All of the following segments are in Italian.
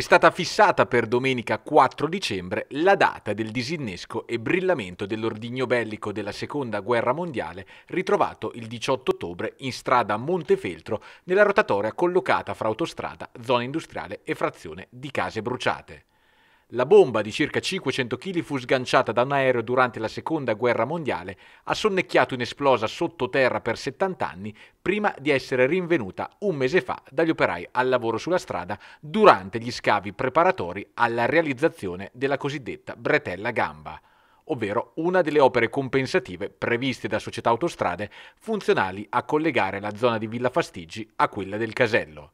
È stata fissata per domenica 4 dicembre la data del disinnesco e brillamento dell'ordigno bellico della Seconda Guerra Mondiale ritrovato il 18 ottobre in strada Montefeltro nella rotatoria collocata fra autostrada, zona industriale e frazione di case bruciate. La bomba di circa 500 kg fu sganciata da un aereo durante la Seconda Guerra Mondiale, ha sonnecchiato in esplosa sottoterra per 70 anni prima di essere rinvenuta un mese fa dagli operai al lavoro sulla strada durante gli scavi preparatori alla realizzazione della cosiddetta bretella gamba ovvero una delle opere compensative previste da società autostrade funzionali a collegare la zona di Villa Fastigi a quella del casello.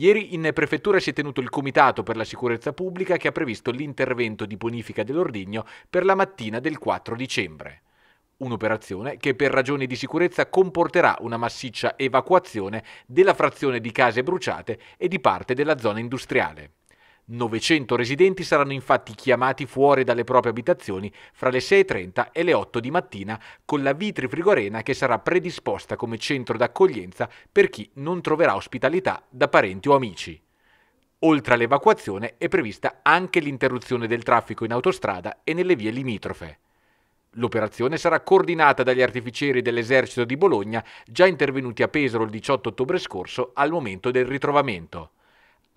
Ieri in prefettura si è tenuto il Comitato per la Sicurezza Pubblica che ha previsto l'intervento di bonifica dell'ordigno per la mattina del 4 dicembre. Un'operazione che per ragioni di sicurezza comporterà una massiccia evacuazione della frazione di case bruciate e di parte della zona industriale. 900 residenti saranno infatti chiamati fuori dalle proprie abitazioni fra le 6.30 e le 8 di mattina con la Vitri Frigorena che sarà predisposta come centro d'accoglienza per chi non troverà ospitalità da parenti o amici. Oltre all'evacuazione è prevista anche l'interruzione del traffico in autostrada e nelle vie limitrofe. L'operazione sarà coordinata dagli artificieri dell'esercito di Bologna già intervenuti a Pesaro il 18 ottobre scorso al momento del ritrovamento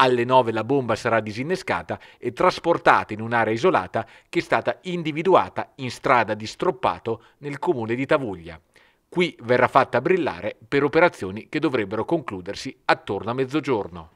alle 9 la bomba sarà disinnescata e trasportata in un'area isolata che è stata individuata in strada di Stroppato nel comune di Tavuglia. Qui verrà fatta brillare per operazioni che dovrebbero concludersi attorno a mezzogiorno.